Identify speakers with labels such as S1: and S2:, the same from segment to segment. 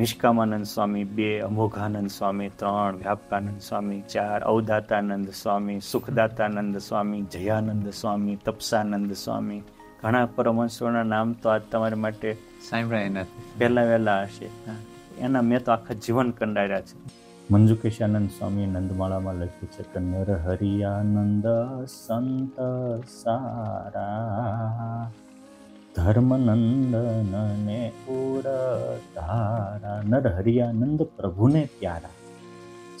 S1: નિષ્કામાનંદ સ્વામી બે અમોઘાનંદ સ્વામી ત્રણ વ્યાપકાનંદ સ્વામી ચાર અવદાતાનંદ સ્વામી સુખદાતાનંદ સ્વામી જયાનંદ સ્વામી તપસાનંદ સ્વામી ઘણા પરમહંસોના નામ તો આજ તમારી માટે સાંભળાય નથી પહેલાં વહેલા હશે એના મેં તો આખા જીવન કંડાર્યા છે મંજુકેશાનંદ સ્વામી નંદમાળામાં લખ્યું છે કે નર હરિયાનંદ સંત સારા ધર્મનંદનને ઉર ધારા નર હરિયાનંદ પ્રભુને પ્યારા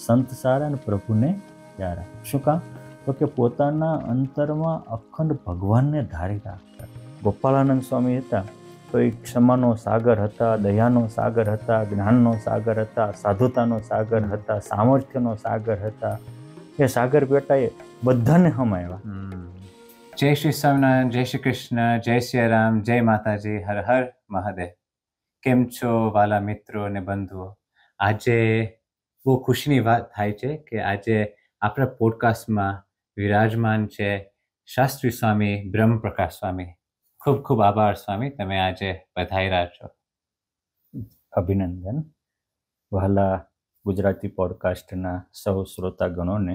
S1: સંત સારા અને પ્રભુને પ્યારા શું કામ તો કે પોતાના અંતરમાં અખંડ ભગવાનને ધારી રાખતા ગોપાલાનંદ સ્વામી હતા તો એ ક્ષમાનો સાગર હતા દયાનો સાગર હતા જ્ઞાનનો સાગર હતા સાધુતાનો સાગર હતા સામર્થ્યનો સાગર હતા એ સાગર પેટાએ બધાને હમાવ્યા
S2: જય શ્રી સ્વામિનારાયણ જય શ્રી કૃષ્ણ જય શ્રી રામ જય માતાજી હર હર મહાદેવ કેમ છો વાલા મિત્રો અને બંધુઓ આજે બહુ ખુશીની વાત થાય છે કે આજે આપણા પોડકાસ્ટમાં વિરાજમાન છે શાસ્ત્રી સ્વામી બ્રહ્મપ્રકાશ સ્વામી ખૂબ ખૂબ આભાર સ્વામી તમે આજે વધાઈ રહ્યા છો
S1: અભિનંદન વહાલા ગુજરાતી પોડકાસ્ટના સૌ શ્રોતાગણોને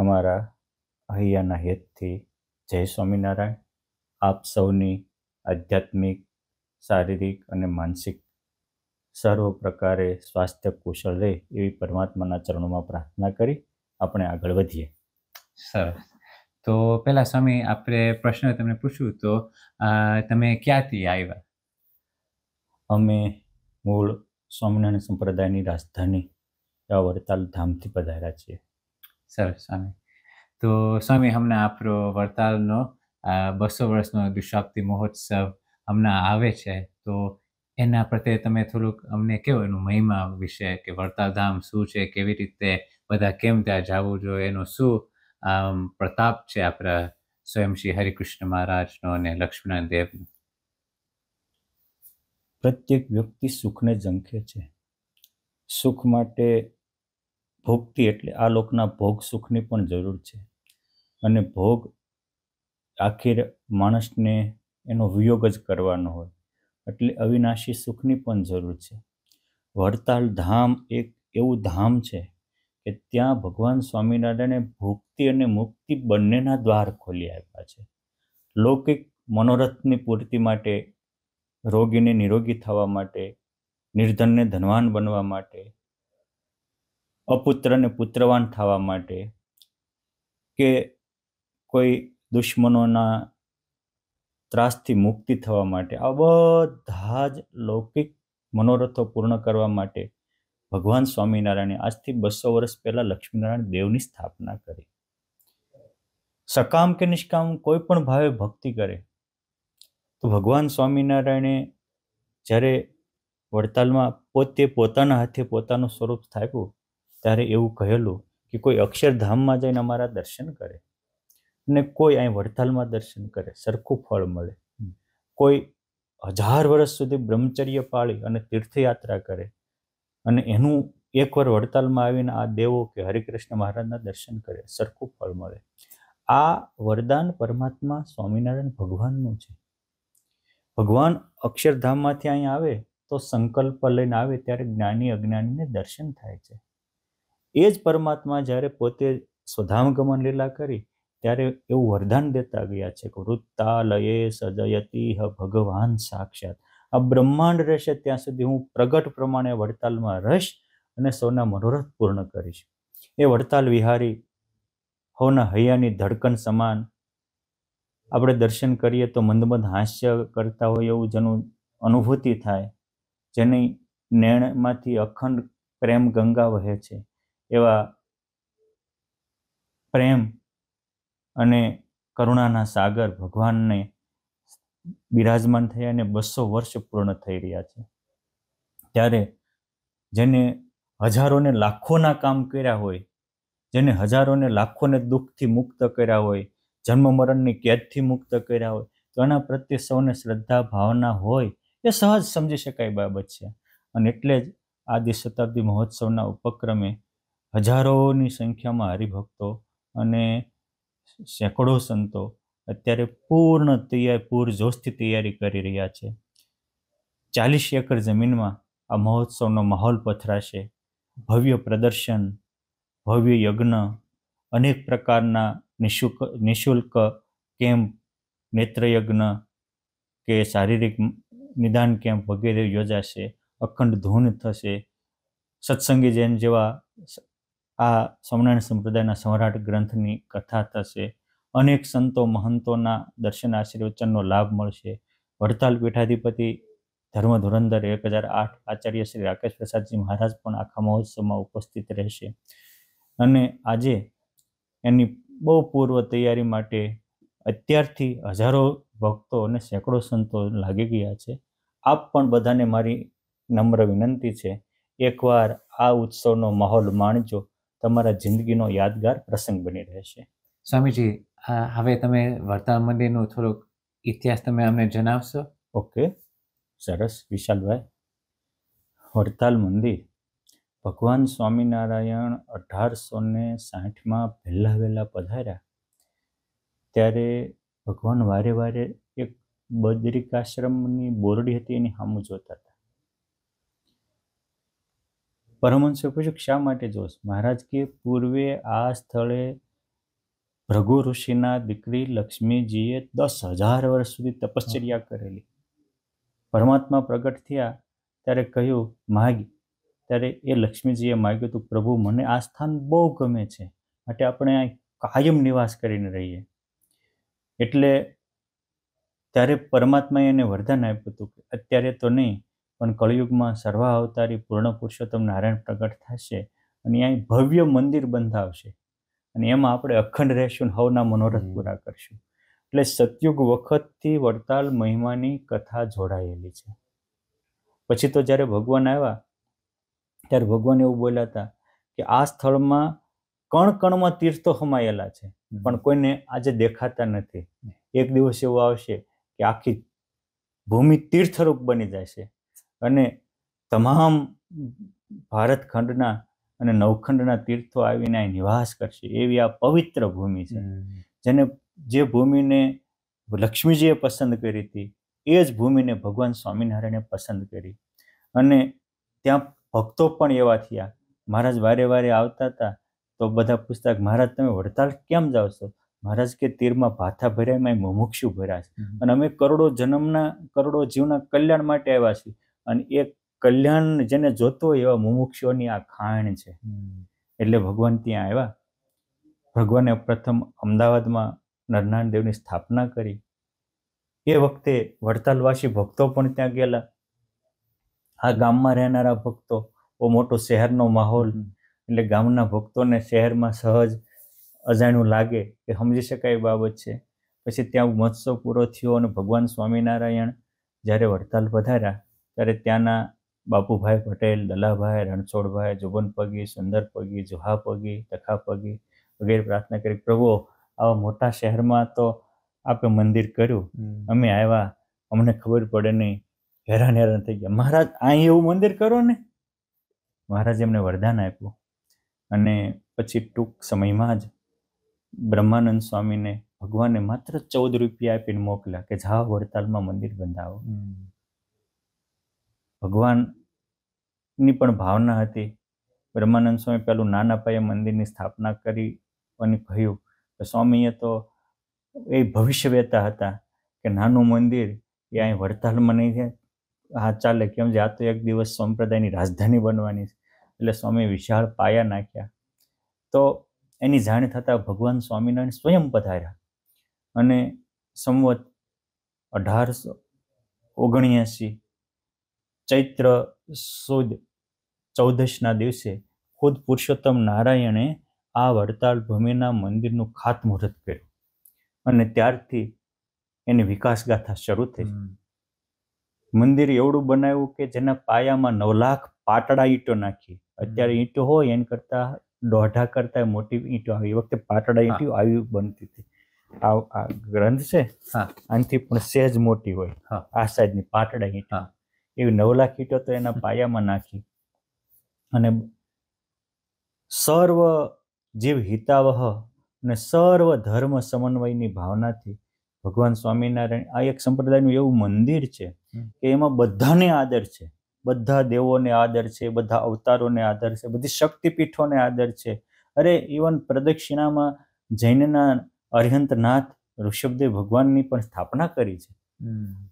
S1: અમારા અહીંયાના હેતથી જય સ્વામિનારાયણ આપ સૌની આધ્યાત્મિક શારીરિક અને માનસિક સર્વ પ્રકારે સ્વાસ્થ્ય કુશળ રહે એવી પરમાત્માના ચરણોમાં પ્રાર્થના કરી આપણે આગળ વધીએ
S2: સરસ તો પહેલાં સ્વામી આપણે પ્રશ્ન તમને પૂછ્યું તો તમે ક્યાંથી આવ્યા અમે
S1: મૂળ સ્વામિનારાયણ સંપ્રદાયની રાજધાની એવા વડતાલ ધામથી પધાર્યા છીએ
S2: સરસ સ્વામી તો સ્વામી હમણાં આપણો વડતાલનો બસો વર્ષનો દુશાબ્દી મહોત્સવ હમણાં આવે છે તો એના પ્રત્યે તમે થોડુંક અમને કેવો એનું મહિમા વિશે કે વડતાલ ધામ શું છે કેવી રીતે બધા કેમ ત્યાં જવું જોઈએ એનો શું આમ પ્રતાપ છે આપણા સ્વયં શ્રી હરિકૃષ્ણ મહારાજનો અને લક્ષ્મણ દેવનો
S1: પ્રત્યેક વ્યક્તિ સુખને ઝંખે છે સુખ માટે ભોગતી એટલે આ લોકના ભોગ સુખની પણ જરૂર છે અને ભોગ આખીર માણસને એનો વિયોગ જ કરવાનો હોય એટલે અવિનાશી સુખની પણ જરૂર છે વડતાલ ધામ એક એવું ધામ છે કે ત્યાં ભગવાન સ્વામિનારાયણે ભુક્તિ અને મુક્તિ બંનેના દ્વાર ખોલી આપ્યા છે લૌકિક મનોરથની પૂર્તિ માટે રોગીને નિરોગી થવા માટે નિર્ધનને ધનવાન બનવા માટે અપુત્રને પુત્રવાન થવા માટે કે કોઈ દુશ્મનોના ત્રાસથી મુક્તિ થવા માટે આ બધા જ લૌકિક મનોરથો પૂર્ણ કરવા માટે ભગવાન સ્વામિનારાયણે આજથી બસો વર્ષ પહેલાં લક્ષ્મીનારાયણ દેવની સ્થાપના કરી સકામ કે નિષ્કામ કોઈ પણ ભાવે ભક્તિ કરે તો ભગવાન સ્વામિનારાયણે જ્યારે વડતાલમાં પોતે પોતાના હાથે પોતાનું સ્વરૂપ સ્થાપ્યું ત્યારે એવું કહેલું કે કોઈ અક્ષરધામમાં જઈને અમારા દર્શન કરે ને કોઈ અહીં વડતાલમાં દર્શન કરે સરખું ફળ મળે કોઈ હજાર વર્ષ સુધી બ્રહ્મચર્ય પાળી અને તીર્થયાત્રા કરે અને એનું એકવાર વડતાલમાં આવીને આ દેવો કે હરિકૃષ્ણ મહારાજના દર્શન કરે સરખું ફળ મળે આ વરદાન પરમાત્મા સ્વામિનારાયણ ભગવાનનું છે ભગવાન અક્ષરધામમાંથી અહીં આવે તો સંકલ્પ લઈને આવે ત્યારે જ્ઞાની અજ્ઞાનીને દર્શન થાય છે એ જ પરમાત્મા જ્યારે પોતે સ્વધામ ગમન લીલા કરી ત્યારે એવું વરદાન દેતા ગયા છે કે વૃત્તાલયે સજયતી ભગવાન સાક્ષાત આ બ્રહ્માંડ રહેશે ત્યાં સુધી હું પ્રગટ પ્રમાણે વડતાલમાં રહીશ અને સૌના મનોરથ પૂર્ણ કરીશ એ વડતાલ વિહારી હોના હૈયાની ધડકન સમાન આપણે દર્શન કરીએ તો મંદમંદ હાસ્ય કરતા હોય એવું જેનું અનુભૂતિ થાય જેની નેણમાંથી અખંડ પ્રેમ ગંગા વહે છે એવા પ્રેમ અને કરુણાના સાગર ભગવાનને બિરાજમાન થયા અને બસો વર્ષ પૂર્ણ થઈ રહ્યા છે ત્યારે જેને હજારોને લાખોના કામ કર્યા હોય જેને હજારોને લાખોને દુઃખથી મુક્ત કર્યા હોય જન્મ મરણની કેદથી મુક્ત કર્યા હોય તો એના પ્રત્યે સૌને શ્રદ્ધા ભાવના હોય એ સહજ સમજી શકાય બાબત છે અને એટલે જ આદિ શતાબ્દી મહોત્સવના ઉપક્રમે હજારોની સંખ્યામાં હરિભક્તો અને સેંકડો સંતો અત્યારે પૂર્ણ તૈયાર જોશથી તૈયારી કરી રહ્યા છે ચાલીસ એકર જમીનમાં આ મહોત્સવનો માહોલ પથરાશે ભવ્ય પ્રદર્શન ભવ્ય યજ્ઞ અનેક પ્રકારના નિશુલ્ક નિઃશુલ્ક કેમ્પ નેત્રયજ્ઞ કે શારીરિક નિદાન કેમ્પ વગેરે યોજાશે અખંડ ધૂન થશે સત્સંગી જૈન જેવા આ સ્વામિનારાયણ સંપ્રદાયના સમ્રાટ ગ્રંથની કથા થશે અનેક સંતો મહંતોના દર્શન આશીર્વચનનો લાભ મળશે વડતાલ પીઠાધિપતિ ધર્મ ધુરંદર એક હજાર આઠ આચાર્ય શ્રી રાકેશ પ્રસાદજી મહારાજ પણ આખા મહોત્સવમાં ઉપસ્થિત રહેશે અને આજે એની બહુ પૂર્વ તૈયારી માટે અત્યારથી હજારો ભક્તો અને સેંકડો સંતો લાગી ગયા છે આપ પણ બધાને મારી નમ્ર વિનંતી છે એકવાર આ ઉત્સવનો માહોલ માણજો તમારા જિંદગીનો યાદગાર પ્રસંગ બની રહેશે
S2: સ્વામીજી હવે તમે વર્તાલ મંદિરનો થોડોક ઇતિહાસ તમે અમને જણાવશો ઓકે સરસ વિશાલભાઈ
S1: વડતાલ મંદિર ભગવાન સ્વામિનારાયણ અઢારસો ને સાઠમાં વહેલા વહેલા પધાર્યા ત્યારે ભગવાન વારે વારે એક બદ્રિકાશ્રમની બોરડી હતી એની સામું જોતા હતા પરમહંસે પૂછ્યું શા માટે જોશ મહારાજ કે પૂર્વે આ સ્થળે ભૃગુ ઋષિના દીકરી લક્ષ્મીજીએ દસ હજાર વર્ષ સુધી તપશ્ચર્યા કરેલી પરમાત્મા પ્રગટ થયા ત્યારે કહ્યું માગી ત્યારે એ લક્ષ્મીજીએ માગ્યું હતું પ્રભુ મને આ સ્થાન બહુ ગમે છે માટે આપણે કાયમ નિવાસ કરીને રહીએ એટલે ત્યારે પરમાત્માએ એને વરદાન આપ્યું હતું કે અત્યારે તો નહીં પણ કળિયુગમાં સર્વા અવતારી પૂર્ણ પુરુષોત્તમ નારાયણ પ્રગટ થશે અને અહીં ભવ્ય મંદિર બંધાવશે અને એમાં આપણે અખંડ રહેશું હવના મનોરથ પૂરા કરશું એટલે સતયુગ વખતથી વડતાલ મહિમાની કથા જોડાયેલી છે પછી તો જ્યારે ભગવાન આવ્યા ત્યારે ભગવાન એવું બોલ્યા હતા કે આ સ્થળમાં કણ કણમાં તીર્થો સમાયેલા છે પણ કોઈને આજે દેખાતા નથી એક દિવસ એવો આવશે કે આખી ભૂમિ તીર્થરૂપ બની જાય છે અને તમામ ભારત ખંડના અને નવખંડના તીર્થો આવીને અહીં નિવાસ કરશે એવી આ પવિત્ર ભૂમિ છે જેને જે ભૂમિને લક્ષ્મીજીએ પસંદ કરી હતી એ જ ભૂમિને ભગવાન સ્વામિનારાયણે પસંદ કરી અને ત્યાં ભક્તો પણ એવા થયા મહારાજ વારે વારે આવતા હતા તો બધા પુસ્તક મહારાજ તમે વડતાલ કેમ જાઓ છો મહારાજ કે તીરમાં ભાથા ભર્યા એમાં મુમુક્ષુ ભર્યા છે અને અમે કરોડો જન્મના કરોડો જીવના કલ્યાણ માટે આવ્યા છીએ અને એ કલ્યાણ જેને જોતો હોય એવા મુમુક્ષોની આ ખાણ છે એટલે ભગવાન ત્યાં આવ્યા ભગવાને પ્રથમ અમદાવાદમાં નરનારાયણ દેવની સ્થાપના કરી એ વખતે વડતાલવાસી ભક્તો પણ ત્યાં ગયેલા આ ગામમાં રહેનારા ભક્તો બહુ મોટો શહેરનો માહોલ એટલે ગામના ભક્તોને શહેરમાં સહજ અજાણ્યું લાગે એ સમજી શકાય બાબત છે પછી ત્યાં મહોત્સવ પૂરો થયો અને ભગવાન સ્વામિનારાયણ જ્યારે વડતાલ પધાર્યા ત્યારે ત્યાંના બાપુભાઈ પટેલ દલાભાઈ રણછોડભાઈ જુબન પગી જુગનપગી પગી જુહાપગી તખાપગી વગેરે પ્રાર્થના કરી પ્રભુ આવા મોટા શહેરમાં તો આપે મંદિર કર્યું અમે આવ્યા અમને ખબર પડે નહીં હેરાન હેરાન થઈ ગયા મહારાજ અહીં એવું મંદિર કરો ને મહારાજે એમને વરદાન આપ્યું અને પછી ટૂંક સમયમાં જ બ્રહ્માનંદ સ્વામીને ભગવાને માત્ર ચૌદ રૂપિયા આપીને મોકલ્યા કે જાઓ વડતાલમાં મંદિર બંધાવો ભગવાનની પણ ભાવના હતી બ્રહ્માનંદ સ્વામી પહેલું નાના પાયે મંદિરની સ્થાપના કરી અને કહ્યું તો સ્વામીએ તો એ ભવિષ્ય વેતા હતા કે નાનું મંદિર એ અહીં વડતાલમાં નહીં હા ચાલે કેમ જે આ તો એક દિવસ સંપ્રદાયની રાજધાની બનવાની છે એટલે સ્વામી વિશાળ પાયા નાખ્યા તો એની જાણ થતાં ભગવાન સ્વામિનારાયણ સ્વયં પધાર્યા અને સંવત અઢારસો ઓગણ્યાસી ચૈત્ર સુદ ચૌદશના દિવસે ખુદ પુરુષોત્તમ નારાયણે આ વડતાલ ભૂમિના મંદિરનું ખાતમુહૂર્ત કર્યું અને ત્યારથી એની વિકાસગાથા શરૂ થઈ મંદિર એવડું બનાવ્યું કે જેના પાયામાં નવ લાખ પાટડા ઈંટો નાખી અત્યારે ઈંટો હોય એના કરતા દોઢા કરતા મોટી ઈંટો આવી વખતે પાટડા ઈંટો આવી બનતી હતી આ ગ્રંથ છે આનાથી પણ સહેજ મોટી હોય આ સાઈઝની પાટડા ઈંટો એવી નવ લાખ ઈટો તો એના પાયામાં નાખી અને સર્વ જીવ હિતાવહ અને સર્વ ધર્મ સમન્વયની ભાવનાથી ભગવાન સ્વામિનારાયણ આ એક સંપ્રદાયનું એવું મંદિર છે કે એમાં બધાને આદર છે બધા દેવોને આદર છે બધા અવતારોને આદર છે બધી શક્તિપીઠોને આદર છે અરે ઇવન પ્રદક્ષિણામાં જૈનના અરિહંતનાથ ઋષભદેવ ભગવાનની પણ સ્થાપના કરી છે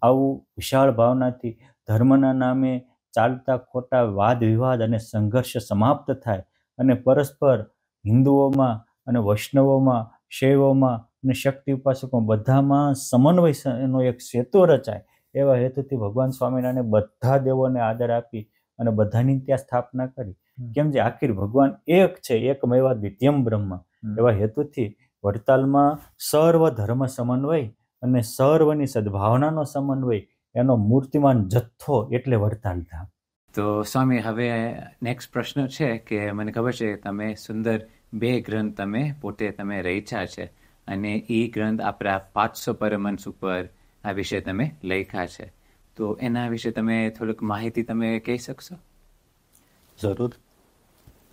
S1: આવું વિશાળ ભાવનાથી ધર્મના નામે ચાલતા ખોટા વાદ વિવાદ અને સંઘર્ષ સમાપ્ત થાય અને પરસ્પર હિન્દુઓમાં અને વૈષ્ણવોમાં શૈવોમાં અને શક્તિ ઉપાસકો બધામાં સમન્વયનો એક સેતુ રચાય એવા હેતુથી ભગવાન સ્વામિનારાયણે બધા દેવોને આદર આપી અને બધાની ત્યાં સ્થાપના કરી કેમ જે આખીર ભગવાન એક છે એક એકમેવા દ્વિતીયમ બ્રહ્મ એવા હેતુથી વડતાલમાં સર્વ ધર્મ સમન્વય અને સર્વની સદભાવનાનો સમન્વય એનો મૂર્તિમાન જથ્થો એટલે વડતાલ ધામ
S2: તો સ્વામી હવે નેક્સ્ટ પ્રશ્ન છે કે મને ખબર છે તમે સુંદર બે ગ્રંથ તમે પોતે તમે રહીછા છે અને એ ગ્રંથ આપણા પાંચસો પરમંશ ઉપર આ વિશે તમે લખ્યા છે તો એના વિશે તમે થોડુંક માહિતી તમે કહી શકશો જરૂર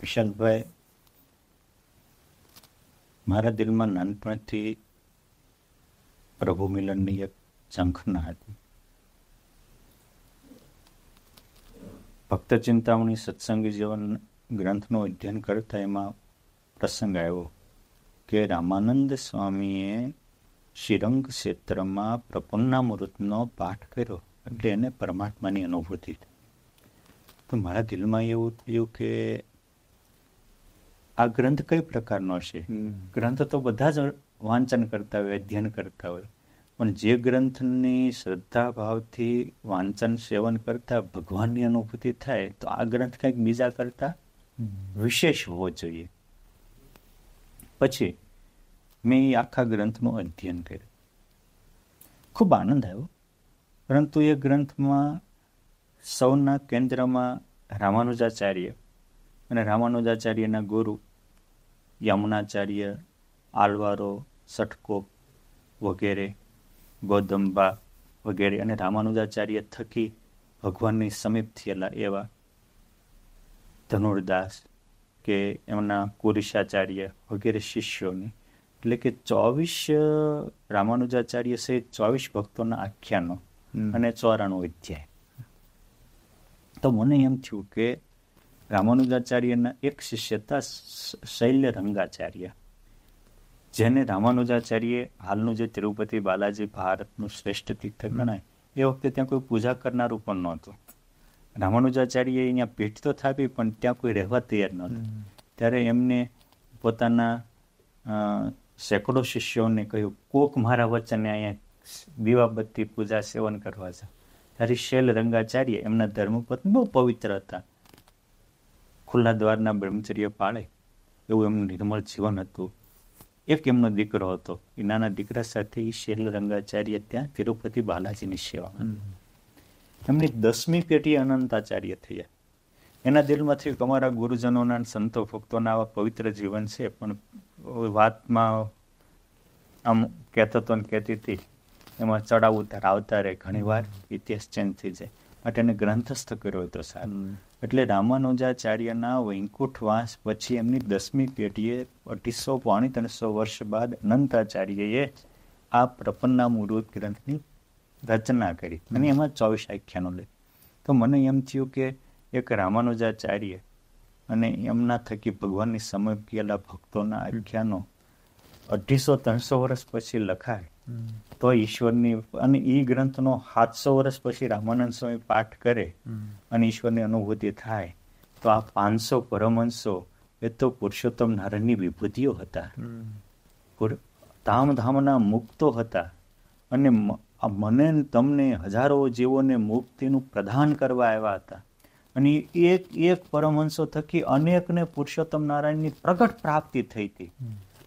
S2: પ્રશાંતભાઈ
S1: મારા દિલમાં નાનપણથી પ્રભુ મિલનની એક ઝંખના હતી ભક્ત ચિંતામણી સત્સંગી જીવન ગ્રંથનું અધ્યયન કરતા એમાં પ્રસંગ આવ્યો કે રામાનંદ સ્વામીએ શ્રીરંગ ક્ષેત્રમાં પ્રપન્નામૃતનો પાઠ કર્યો એટલે એને પરમાત્માની અનુભૂતિ તો મારા દિલમાં એવું થયું કે આ ગ્રંથ કઈ પ્રકારનો છે ગ્રંથ તો બધા જ વાંચન કરતા હોય અધ્યયન કરતા હોય પણ જે ગ્રંથની શ્રદ્ધા ભાવથી વાંચન સેવન કરતા ભગવાનની અનુભૂતિ થાય તો આ ગ્રંથ કંઈક બીજા કરતા વિશેષ હોવો જોઈએ પછી મેં એ આખા ગ્રંથનું અધ્યયન કર્યું ખૂબ આનંદ આવ્યો પરંતુ એ ગ્રંથમાં સૌના કેન્દ્રમાં રામાનુજાચાર્ય અને રામાનુજાચાર્યના ગુરુ યમુનાચાર્ય આલવારો સટકોપ વગેરે ગોદંબા વગેરે અને રામાનુજાચાર્ય થકી ભગવાનની સમીપ થયેલા એવા ધનુર્દાસ કે એમના કુરિશાચાર્ય વગેરે શિષ્યોની એટલે કે ચોવીસ રામાનુજાચાર્ય સહિત ચોવીસ ભક્તોના આખ્યાનો અને ચોરાણું અધ્યાય તો મને એમ થયું કે રામાનુજાચાર્યના એક શિષ્ય હતા શૈલ્ય રંગાચાર્ય જેને રામાનુજાચાર્યે હાલનું જે તિરુપતિ બાલાજી ભારતનું શ્રેષ્ઠ તીર્થક ગણાય એ વખતે ત્યાં કોઈ પૂજા કરનારું પણ નહોતું રામાનુજાચાર્યએ અહીંયા ભેટ તો થાપી પણ ત્યાં કોઈ રહેવા તૈયાર નહોતું ત્યારે એમને પોતાના સેંકડો શિષ્યોને કહ્યું કોક મારા વચને અહીંયા દીવાબત્તી પૂજા સેવન કરવા છે ત્યારે શૈલ રંગાચાર્ય એમના ધર્મપત્ની બહુ પવિત્ર હતા ખુલ્લા દ્વારના બ્રહ્મચર્ય પાળે એવું એમનું નિર્મળ જીવન હતું એક એમનો દીકરો હતો એ નાના દીકરા સાથે એ શેલ રંગાચાર્ય ત્યાં તિરુપતિ બાલાજીની સેવા એમની દસમી પેઢી અનંતાચાર્ય થયા એના દિલમાંથી અમારા ગુરુજનોના સંતો ભક્તોના આવા પવિત્ર જીવન છે પણ વાતમાં આમ કહેતો તો ને કહેતી હતી એમાં ચડાવ ઉતાર આવતા રહે ઘણીવાર ઇતિહાસ ચેન્જ થઈ જાય માટે એને ગ્રંથસ્થ કર્યો હતો સાહેબ એટલે રામાનુજાચાર્યના વૈકુંઠવાસ પછી એમની દસમી પેઢીએ અઢીસો પોણી ત્રણસો વર્ષ બાદ અનંતાચાર્યએ આ પ્રપન્ના મૂળભૂત ગ્રંથની રચના કરી અને એમાં ચોવીસ આખ્યાનો લે તો મને એમ થયું કે એક રામાનુજાચાર્ય અને એમના થકી ભગવાનની સમય ભક્તોના આખ્યાનો અઢીસો ત્રણસો વર્ષ પછી લખાય તો ઈશ્વરની અને એ ગ્રંથનો સાતસો વર્ષ પછી રામાનંદ સ્વામી પાઠ કરે અને ઈશ્વરની અનુભૂતિ થાય તો આ પાંચસો પરમહંસો એ તો પુરુષોત્તમ નારાયણની વિભૂતિઓ હતા ધામધામના મુક્તો હતા અને મને તમને હજારો જીવોને મુક્તિનું પ્રદાન કરવા આવ્યા હતા અને એક એક પરમહંસો થકી અનેકને પુરુષોત્તમ નારાયણની પ્રગટ પ્રાપ્તિ થઈ હતી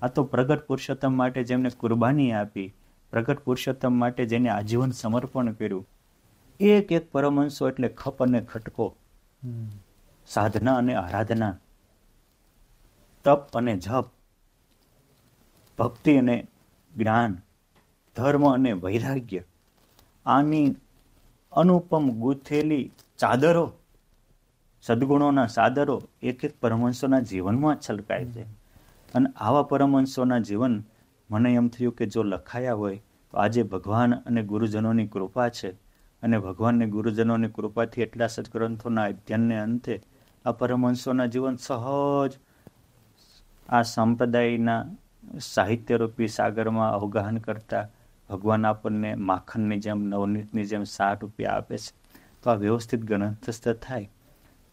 S1: આ તો પ્રગટ પુરુષોત્તમ માટે જેમને કુરબાની આપી પ્રગટ પુરુષોત્તમ માટે જેને આજીવન સમર્પણ કર્યું એક એક પરમહંસો એટલે ખપ અને ખટકો સાધના અને આરાધના તપ અને જપ ભક્તિ અને જ્ઞાન ધર્મ અને વૈરાગ્ય આની અનુપમ ગૂંથેલી ચાદરો સદગુણોના સાદરો એક એક પરમહંસોના જીવનમાં છલકાય છે અને આવા પરમહંસોના જીવન મને એમ થયું કે જો લખાયા હોય તો આજે ભગવાન અને ગુરુજનોની કૃપા છે અને ભગવાનને ગુરુજનોની કૃપાથી એટલા સદગ્રંથોના અધ્યયનને અંતે આ પરમહંસોના જીવન સહજ આ સંપ્રદાયના સાહિત્યરૂપી સાગરમાં અવગાહન કરતા ભગવાન આપણને માખણની જેમ નવનીતની જેમ સાઠ રૂપિયા આપે છે તો આ વ્યવસ્થિત ગ્રંથસ્થ થાય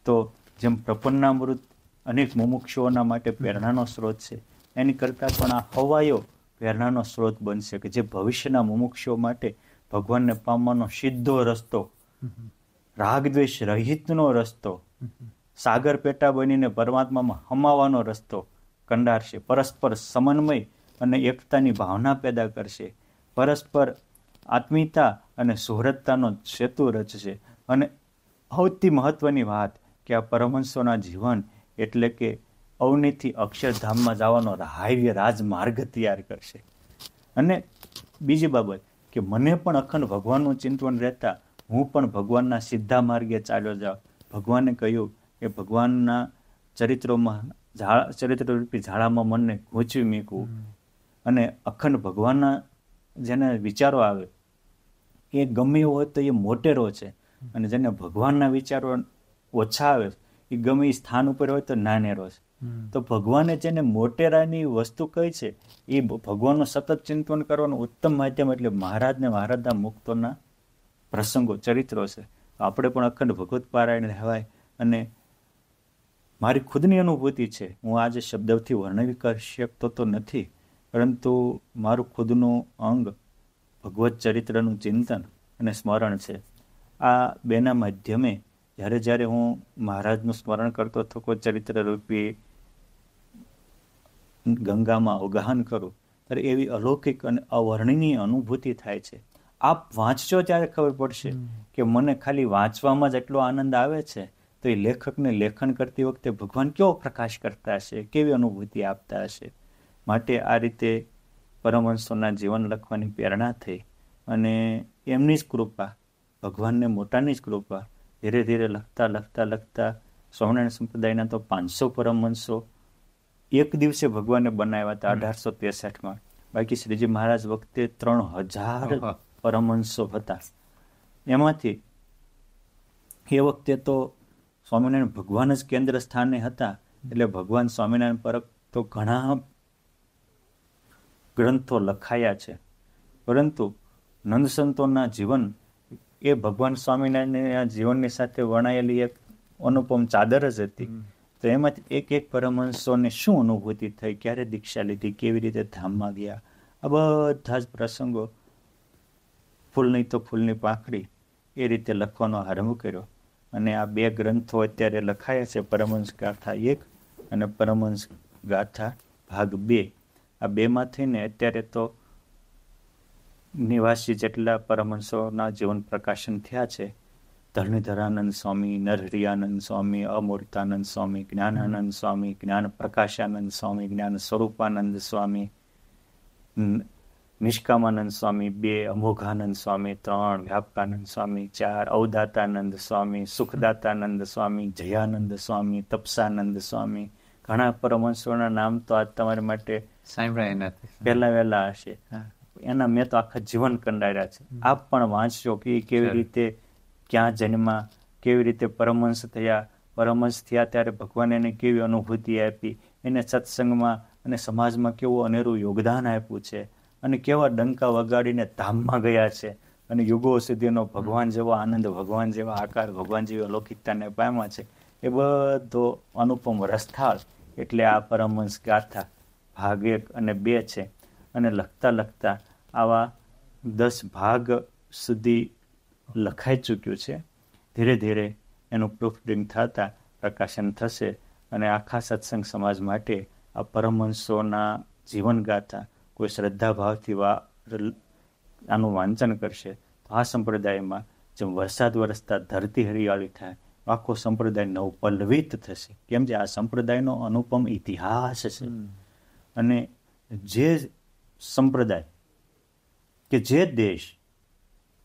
S1: તો જેમ પ્રપન્નામૃત અનેક મુમુક્ષુઓના માટે પ્રેરણાનો સ્ત્રોત છે એની કરતાં પણ આ હવાયો પ્રેરણાનો સ્ત્રોત બનશે કે જે ભવિષ્યના મુમુક્ષુઓ માટે ભગવાનને પામવાનો સીધો રસ્તો રાગ દ્વેષ રહિતનો રસ્તો સાગર પેટા બનીને પરમાત્મામાં હમાવાનો રસ્તો કંડારશે પરસ્પર સમન્વય અને એકતાની ભાવના પેદા કરશે પરસ્પર આત્મીયતા અને સુહૃદતાનો સેતુ રચશે અને સૌથી મહત્વની વાત કે આ પરમહંસોના જીવન એટલે કે અવનીથી અક્ષરધામમાં જવાનો હાઈવે રાજમાર્ગ તૈયાર કરશે અને બીજી બાબત કે મને પણ અખંડ ભગવાનનું ચિંતન રહેતા હું પણ ભગવાનના સીધા માર્ગે ચાલ્યો જાઉં ભગવાને કહ્યું કે ભગવાનના ચરિત્રોમાં ઝાડા ચરિત્રરૂપી ઝાડામાં મનને ગૂંચવી મૂકવું અને અખંડ ભગવાનના જેને વિચારો આવે એ ગમે હોય તો એ મોટેરો છે અને જેને ભગવાનના વિચારો ઓછા આવે એ ગમે એ સ્થાન ઉપર હોય તો નાનેરો છે તો ભગવાને જેને મોટેરાની વસ્તુ કહી છે એ ભગવાનનું સતત ચિંતન કરવાનું ઉત્તમ માધ્યમ એટલે મહારાજને મહારાજના મુક્તોના પ્રસંગો ચરિત્રો છે આપણે પણ અખંડ ભગવત પારાયણ રહેવાય અને મારી ખુદની અનુભૂતિ છે હું આજે શબ્દથી વર્ણવી કરી શકતો તો નથી પરંતુ મારું ખુદનું અંગ ભગવત ચરિત્રનું ચિંતન અને સ્મરણ છે આ બેના માધ્યમે જ્યારે જ્યારે હું મહારાજનું સ્મરણ કરતો હતો કોઈ ચરિત્ર રૂપી ગંગામાં અવગાહન કરું ત્યારે એવી અલૌકિક અને અવર્ણનીય અનુભૂતિ થાય છે આપ વાંચજો ત્યારે ખબર પડશે કે મને ખાલી વાંચવામાં જ એટલો આનંદ આવે છે તો એ લેખકને લેખન કરતી વખતે ભગવાન કેવો પ્રકાશ કરતા હશે કેવી અનુભૂતિ આપતા હશે માટે આ રીતે પરમહંસોના જીવન લખવાની પ્રેરણા થઈ અને એમની જ કૃપા ભગવાનને મોટાની જ કૃપા ધીરે ધીરે લખતા લખતા લખતા સ્વામિનારાયણ સંપ્રદાયના તો પાંચસો પરમવંશો એક દિવસે ભગવાને બનાવ્યા હતા અઢારસો ત્રેસઠમાં બાકી શ્રીજી મહારાજ વખતે ત્રણ હજાર પરમહંસો હતા એમાંથી એ વખતે તો સ્વામિનારાયણ ભગવાન જ કેન્દ્ર સ્થાને હતા એટલે ભગવાન સ્વામિનારાયણ પર તો ઘણા ગ્રંથો લખાયા છે પરંતુ નંદસંતોના જીવન એ ભગવાન સ્વામિનારાયણના જીવનની સાથે વણાયેલી એક અનુપમ ચાદર જ હતી તો એમાંથી એક એક પરમહંસોને શું અનુભૂતિ થઈ ક્યારે દીક્ષા લીધી કેવી રીતે ધામમાં ગયા આ બધા જ પ્રસંગો ફૂલ નહીં તો ફૂલની પાંખડી એ રીતે લખવાનો આરંભ કર્યો અને આ બે ગ્રંથો અત્યારે લખાયા છે પરમહંસ ગાથા એક અને પરમહંસ ગાથા ભાગ બે આ બેમાંથીને અત્યારે તો નિવાસી જેટલા પરમહંસોના જીવન પ્રકાશન થયા છે ધરણીધરાનંદ સ્વામી નરહરિયાનંદ સ્વામી અમૂર્તાનંદ સ્વામી જ્ઞાનાનંદ સ્વામી જ્ઞાન પ્રકાશાનંદ સ્વામી જ્ઞાન સ્વરૂપાનંદ સ્વામી નિષ્કામાનંદ સ્વામી બે અમોઘાનંદ સ્વામી ત્રણ વ્યાપકાનંદ સ્વામી ચાર અવદાતાનંદ સ્વામી સુખદાતાનંદ સ્વામી જયાનંદ સ્વામી તપસાનંદ સ્વામી ઘણા પરમહંસોના નામ તો આજ તમારી માટે સાંભળ્યા પહેલા વહેલા હશે હા એના મેં તો આખા જીવન કંડાર્યા છે આપ પણ વાંચજો કે કેવી રીતે ક્યાં જન્મા કેવી રીતે પરમહંસ થયા પરમહંસ થયા ત્યારે ભગવાને એને કેવી અનુભૂતિ આપી એને સત્સંગમાં અને સમાજમાં કેવું અનેરું યોગદાન આપ્યું છે અને કેવા ડંકા વગાડીને ધામમાં ગયા છે અને યુગો સુધીનો ભગવાન જેવો આનંદ ભગવાન જેવા આકાર ભગવાન જેવી અલૌકિકતાને પામ્યા છે એ બધો અનુપમ રસ્થાળ એટલે આ પરમહંસ ગાથા ભાગ એક અને બે છે અને લખતા લખતા આવા દસ ભાગ સુધી લખાઈ ચૂક્યું છે ધીરે ધીરે એનું પ્રૂફ રીડિંગ થતાં પ્રકાશન થશે અને આખા સત્સંગ સમાજ માટે આ પરમહંસોના જીવનગાથા કોઈ શ્રદ્ધાભાવથી વા આનું વાંચન કરશે તો આ સંપ્રદાયમાં જેમ વરસાદ વરસતા ધરતી હરિયાળી થાય આખો સંપ્રદાય નવપલ્લવિત થશે કેમ કે આ સંપ્રદાયનો અનુપમ ઇતિહાસ છે અને જે સંપ્રદાય કે જે દેશ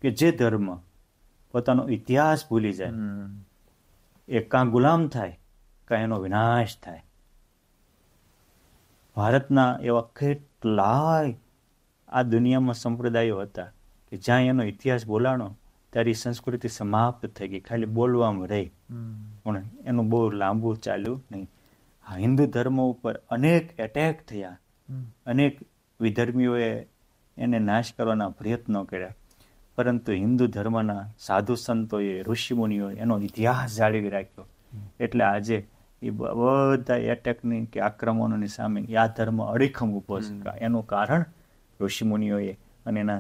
S1: કે જે ધર્મ પોતાનો ઇતિહાસ ભૂલી જાય એ કાં ગુલામ થાય કાં એનો વિનાશ થાય ભારતના એવા કેટલાય આ દુનિયામાં સંપ્રદાયો હતા કે જ્યાં એનો ઇતિહાસ બોલાણો ત્યારે સંસ્કૃતિ સમાપ્ત થઈ ગઈ ખાલી બોલવામાં રહી પણ એનું બહુ લાંબુ ચાલ્યું નહીં હિન્દુ ધર્મ ઉપર અનેક એટેક થયા અનેક વિધર્મીઓએ એને નાશ કરવાના પ્રયત્નો કર્યા પરંતુ હિન્દુ ધર્મના સાધુ સંતોએ ઋષિમુનિઓએ એનો ઇતિહાસ જાળવી રાખ્યો એટલે આજે એ બધા એટેકની કે આક્રમણોની સામે આ ધર્મ અડીખમ ઊભો છે એનું કારણ ઋષિમુનિઓએ અને એના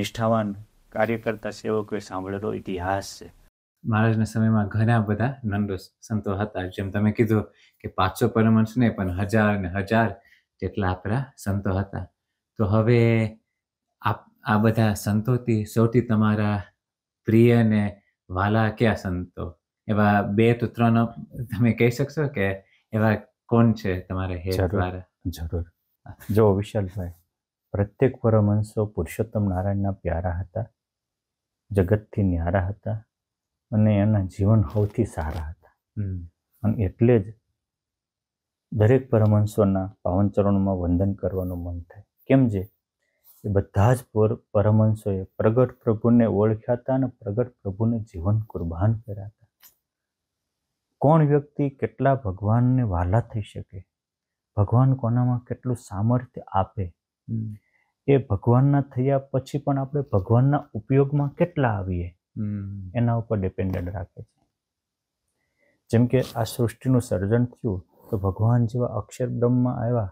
S1: નિષ્ઠાવાન કાર્યકર્તા સેવકોએ સાંભળેલો ઇતિહાસ છે
S2: મહારાજના સમયમાં ઘણા બધા નંદો સંતો હતા જેમ તમે કીધું કે પાંચસો પરમંશ ને પણ હજાર ને હજાર જેટલા આપણા સંતો હતા તો હવે આ બધા સંતોથી સૌથી તમારા પ્રિય ને વાલા કયા સંતો એવા બે તો ત્રણ તમે કહી શકશો કે એવા કોણ છે તમારા હે દ્વારા જરૂર જો વિશાલભાઈ પ્રત્યેક પરમહંસો પુરુષોત્તમ નારાયણના પ્યારા હતા
S1: જગતથી ન્યારા હતા અને એના જીવન સૌથી સારા હતા અને એટલે જ દરેક પરમહંસોના પાવન ચરણોમાં વંદન કરવાનું મન થાય કેમ જે એ બધા જ પરમહંસોએ પ્રગટ પ્રભુને ઓળખ્યા હતા અને પ્રગટ પ્રભુને જીવન કુરબાન કર્યા હતા કોણ વ્યક્તિ કેટલા ભગવાનને વાલા થઈ શકે ભગવાન કોનામાં કેટલું સામર્થ્ય આપે એ ભગવાનના થયા પછી પણ આપણે ભગવાનના ઉપયોગમાં કેટલા આવીએ એના ઉપર ડિપેન્ડન્ટ રાખે છે જેમ કે આ સૃષ્ટિનું સર્જન થયું તો ભગવાન જેવા અક્ષર બ્રહ્મમાં આવ્યા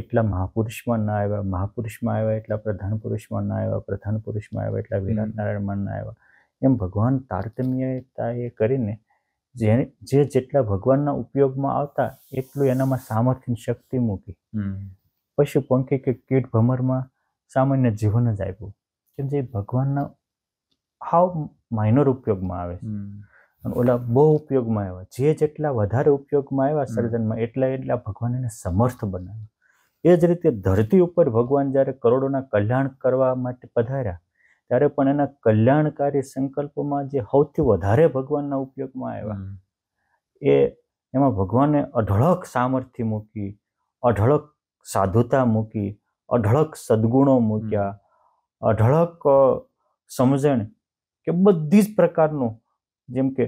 S1: એટલા મહાપુરુષમાં ના આવ્યા મહાપુરુષમાં આવ્યા એટલા પ્રધાન પુરુષમાં ના આવ્યા પ્રધાન પુરુષમાં આવ્યા એટલા વિરાટ નારાયણમાં ના આવ્યા એમ ભગવાન તારતમ્યતા એ કરીને જે જે જેટલા ભગવાનના ઉપયોગમાં આવતા એટલું એનામાં સામર્થ્ય શક્તિ મૂકી પશુ પંખી કે કીટ ભમરમાં સામાન્ય જીવન જ આપ્યું કે જે ભગવાનના હાવ માઇનોર ઉપયોગમાં આવે છે અને ઓલા બહુ ઉપયોગમાં આવ્યા જે જેટલા વધારે ઉપયોગમાં આવ્યા સર્જનમાં એટલા એટલા ભગવાન એને સમર્થ બનાવ્યા એ જ રીતે ધરતી ઉપર ભગવાન જ્યારે કરોડોના કલ્યાણ કરવા માટે પધાર્યા ત્યારે પણ એના કલ્યાણકારી સંકલ્પમાં જે સૌથી વધારે ભગવાનના ઉપયોગમાં આવ્યા એ એમાં ભગવાને અઢળક સામર્થ્ય મૂકી અઢળક સાધુતા મૂકી અઢળક સદગુણો મૂક્યા અઢળક સમજણ કે બધી જ પ્રકારનું જેમ કે